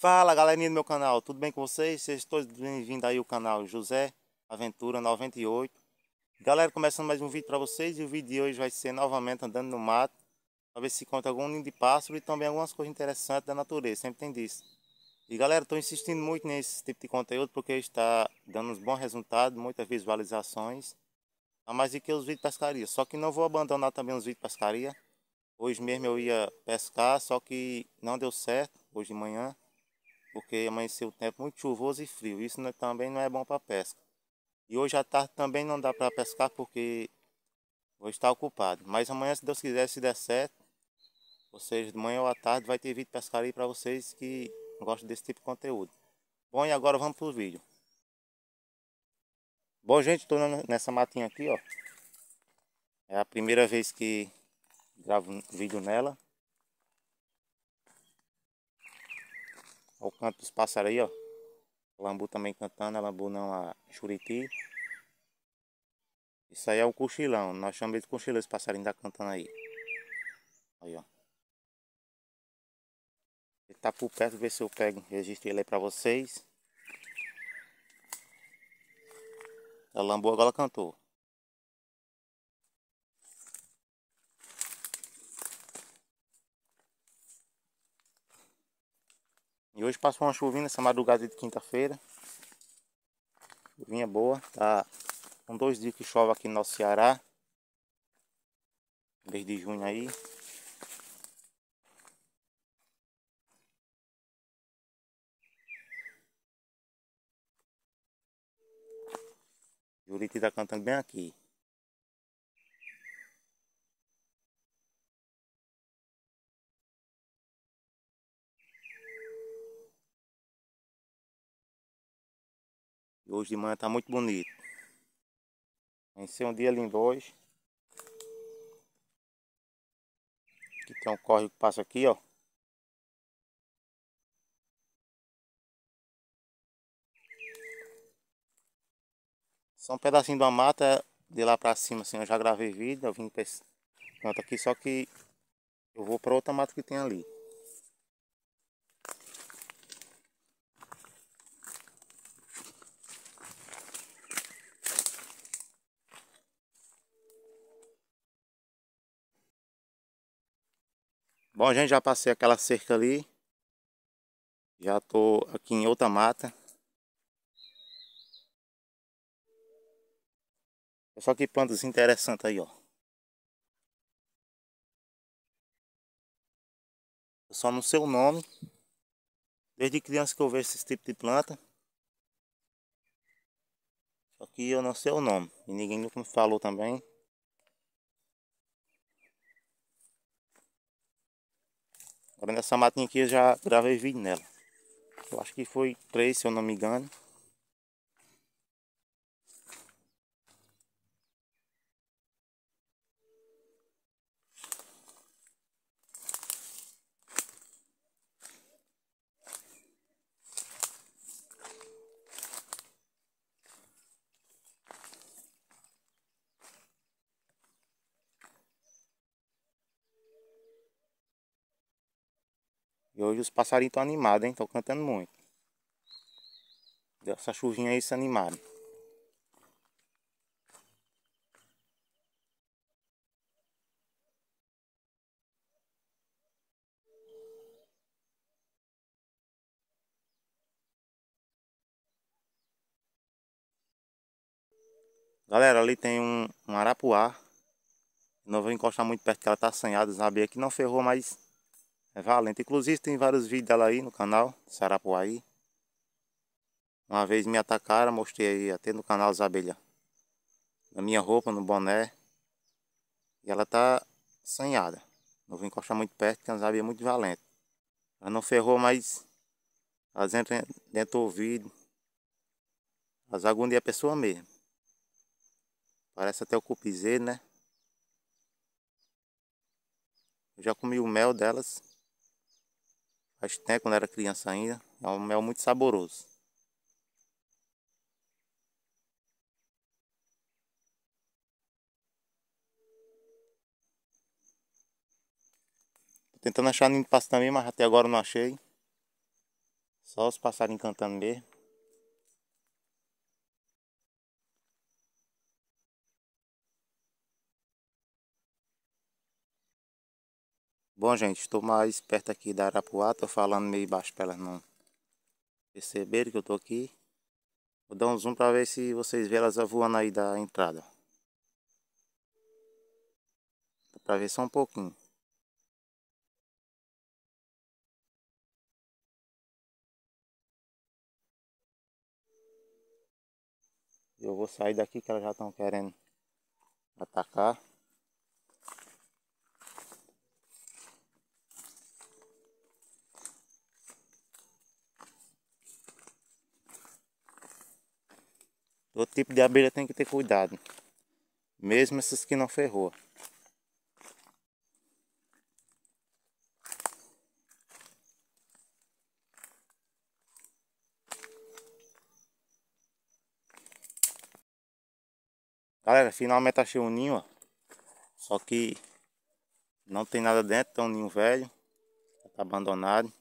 Fala galerinha do meu canal, tudo bem com vocês? Sejam todos bem-vindos aí ao canal José Aventura 98 Galera, começando mais um vídeo para vocês e o vídeo de hoje vai ser novamente andando no mato para ver se encontra algum ninho de pássaro e também algumas coisas interessantes da natureza, sempre tem disso E galera, estou insistindo muito nesse tipo de conteúdo porque está dando uns bons resultados, muitas visualizações A mais do que os vídeos de pescaria, só que não vou abandonar também os vídeos de pescaria Hoje mesmo eu ia pescar, só que não deu certo, hoje de manhã porque amanheceu o tempo muito chuvoso e frio. Isso não, é, também não é bom para pesca. E hoje à tarde também não dá para pescar porque vou estar ocupado. Mas amanhã, se Deus quiser, se der certo, ou seja, de manhã ou à tarde vai ter vídeo pescaria para vocês que gostam desse tipo de conteúdo. Bom, e agora vamos para o vídeo. Bom, gente, estou nessa matinha aqui, ó. É a primeira vez que gravo um vídeo nela. Olha o canto dos pássaros aí, ó. lambu também cantando, a lambu não, a juriti. Isso aí é o cochilão, nós chamamos de cochilão, esse passarinho tá cantando aí. Aí, ó. Ele tá por perto, ver se eu pego, registro ele aí pra vocês. A lambu agora cantou. E hoje passou uma chuvinha nessa madrugada de quinta-feira. Chuvinha boa, tá com dois dias que chove aqui no nosso Ceará. Desde junho aí. Juriti tá cantando bem aqui. E hoje de manhã está muito bonito. Vai ser um dia lindo hoje. Aqui tem um córrego que passa aqui, ó. Só um pedacinho da mata de lá pra cima, assim, eu já gravei vídeo, eu vim pra esse canto aqui, só que eu vou pra outra mata que tem ali. Bom, gente, já passei aquela cerca ali. Já tô aqui em outra mata. É só que plantas interessantes aí, ó. Eu só não sei o nome. Desde criança que eu vejo esse tipo de planta. Só que eu não sei o nome. E ninguém nunca me falou também. Agora nessa matinha aqui eu já gravei vídeo nela. Eu acho que foi três, se eu não me engano. E hoje os passarinhos estão animados, hein? Estão cantando muito. Deu essa chuvinha aí se animaram. Galera, ali tem um, um arapuá. Não vou encostar muito perto que ela tá assanhada. sabe? É que não ferrou, mas é valente. Inclusive tem vários vídeos dela aí no canal, Sarapuaí. Uma vez me atacaram, mostrei aí até no canal as abelhas. Na minha roupa, no boné. E ela tá assanhada. Não vou encostar muito perto, porque as abelhas é muito valente. Ela não ferrou, mas elas entram dentro do ouvido. as agoniam a pessoa mesmo. Parece até o cupizê, né? Eu já comi o mel delas. Faz até né, quando era criança ainda. É um mel muito saboroso. Tô tentando achar ninho de pássaro também, mas até agora não achei. Só os passarinhos cantando mesmo. Bom, gente, estou mais perto aqui da Arapuá, estou falando meio baixo para elas não perceberem que eu estou aqui. Vou dar um zoom para ver se vocês vê elas voando aí da entrada. Dá para ver só um pouquinho. Eu vou sair daqui que elas já estão querendo atacar. Todo tipo de abelha tem que ter cuidado. Mesmo essas que não ferrou. Galera, finalmente achei um ninho, ó. Só que não tem nada dentro, tem um ninho velho. Tá abandonado.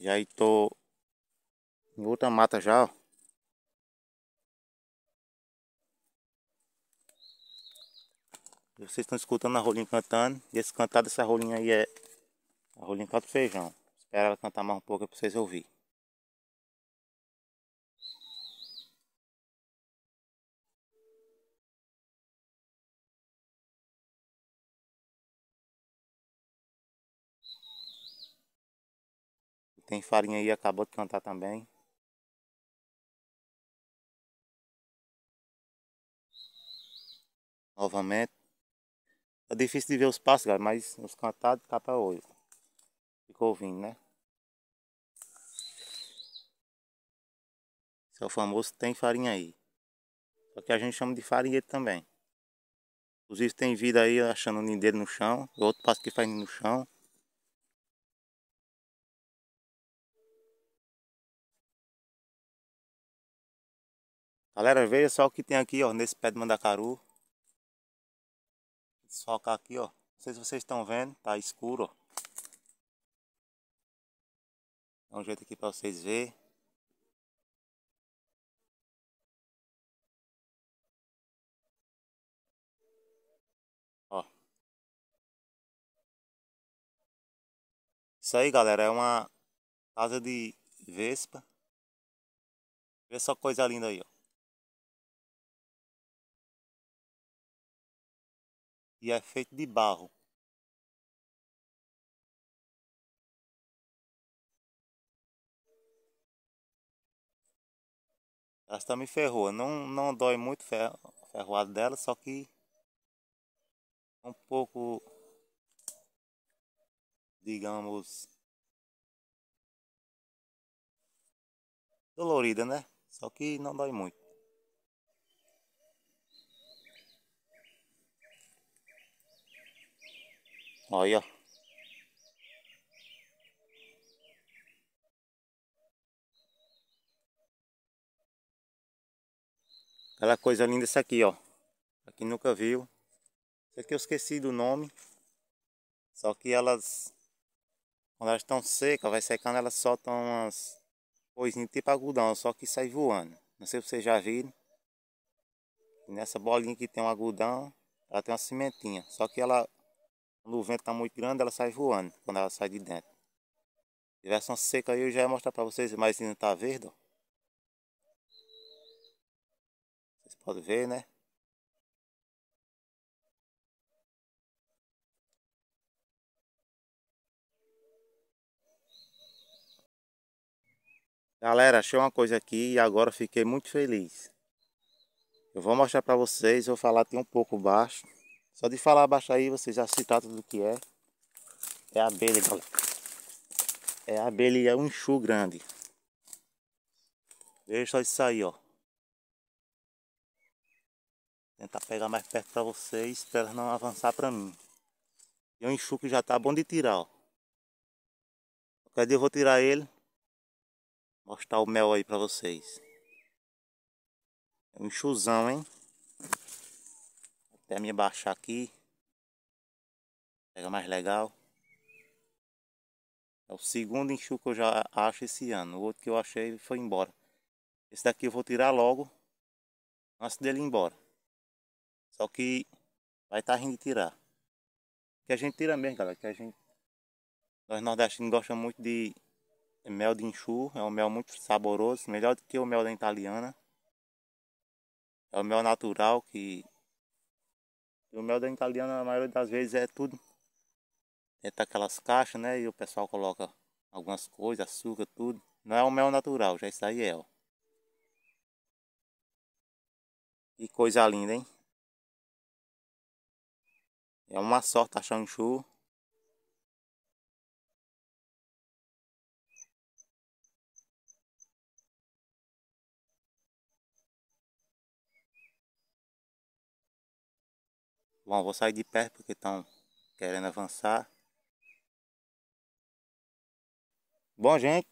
E aí tô em outra mata já, ó. Vocês estão escutando a rolinha cantando. E esse cantar dessa rolinha aí é a rolinha canto feijão. Espera ela cantar mais um pouco para vocês ouvirem. Tem farinha aí, acabou de cantar também. Novamente. É difícil de ver os passos, galera, mas os cantados tá para hoje. Ficou ouvindo, né? Esse é o famoso tem farinha aí. Só que a gente chama de farinheiro também. Inclusive tem vida aí achando o ninho dele no chão. Outro passo que faz no chão. Galera, veja só o que tem aqui, ó, nesse pé de mandacaru. Desfocar aqui, ó. Não sei se vocês estão vendo, tá escuro, ó. Dá um jeito aqui pra vocês verem. Ó. Isso aí, galera, é uma casa de vespa. Vê só coisa linda aí, ó. e é feito de barro. Elas também ferrou. não, não dói muito ferro, ferroado dela, só que é um pouco, digamos, dolorida, né? Só que não dói muito. Olha. Aquela coisa linda essa aqui, ó. Aqui nunca viu. Isso aqui eu esqueci do nome. Só que elas, quando elas estão secas, vai secando, elas soltam umas coisinhas tipo agudão, só que sai voando. Não sei se vocês já viram. Nessa bolinha que tem um agudão, ela tem uma cimentinha. Só que ela quando o vento está muito grande, ela sai voando, quando ela sai de dentro. Se tivesse uma seca aí, eu já ia mostrar para vocês, mas ainda está verde, ó. Vocês podem ver, né? Galera, achei uma coisa aqui e agora fiquei muito feliz. Eu vou mostrar para vocês, vou falar aqui um pouco baixo. Só de falar abaixo aí, você já se trata do que é. É abelha, galera. É abelha e é um enxu grande. Veja só isso aí, ó. Tentar pegar mais perto para vocês, para elas não avançar para mim. E um enxu que já tá bom de tirar, ó. Qualquer dia eu vou tirar ele. Mostrar o mel aí para vocês. É um enxuzão, hein? Até me baixar aqui. Pega mais legal. É o segundo enxu que eu já acho esse ano. O outro que eu achei foi embora. Esse daqui eu vou tirar logo. Antes dele ir embora. Só que vai estar tá rindo de tirar. Que a gente tira mesmo, galera. Que a gente. Nós nordestinos gostamos muito de mel de enxu. É um mel muito saboroso. Melhor do que o mel da italiana. É o mel natural que e o mel da italiana, na maioria das vezes, é tudo dentro daquelas caixas, né? E o pessoal coloca algumas coisas, açúcar, tudo. Não é o mel natural, já isso aí é, ó. Que coisa linda, hein? É uma sorte achar um churro. Bom, vou sair de perto porque estão querendo avançar. Bom, gente,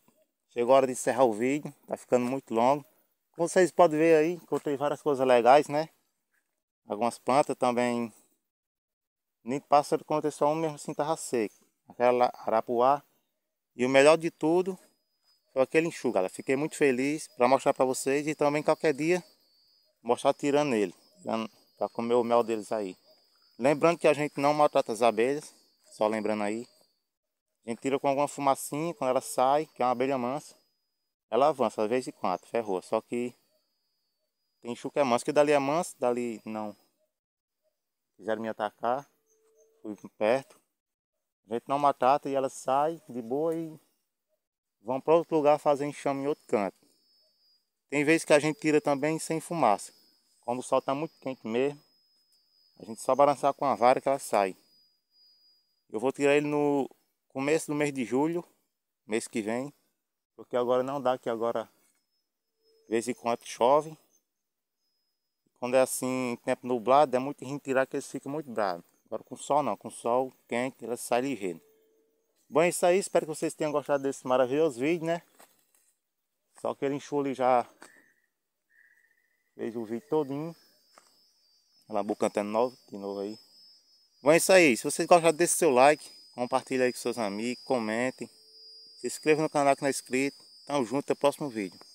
chegou a hora de encerrar o vídeo. Tá ficando muito longo. Como vocês podem ver aí, encontrei várias coisas legais, né? Algumas plantas também. Nem pássaro contra é só um mesmo assim tava seco. Aquela arapuá. E o melhor de tudo foi aquele enxugo, galera. Fiquei muito feliz para mostrar para vocês e também qualquer dia mostrar tirando ele. Para comer o mel deles aí. Lembrando que a gente não maltrata as abelhas, só lembrando aí. A gente tira com alguma fumacinha, quando ela sai, que é uma abelha mansa, ela avança, às vezes em quatro, ferrou. Só que tem chuca é manso, que dali é mansa, dali não. Quiseram me atacar, fui perto. A gente não maltrata e ela sai de boa e vão para outro lugar fazer enxame em outro canto. Tem vezes que a gente tira também sem fumaça. quando o sol está muito quente mesmo, a gente só balançar com a vara que ela sai. Eu vou tirar ele no começo do mês de julho, mês que vem. Porque agora não dá, que agora de vez em quando chove. Quando é assim, tempo nublado, é muito ruim tirar que eles ficam muito bravos. Agora com sol não, com sol quente, ela sai ligeira. Bom, é isso aí. Espero que vocês tenham gostado desse maravilhoso vídeo, né? Só que ele enxule já fez o vídeo todinho. Pernambucantando novo, de novo aí. Bom, é isso aí. Se vocês gostaram, deixe seu like, compartilhe aí com seus amigos, comentem, Se inscreva no canal que não é inscrito. Tamo junto, até o próximo vídeo.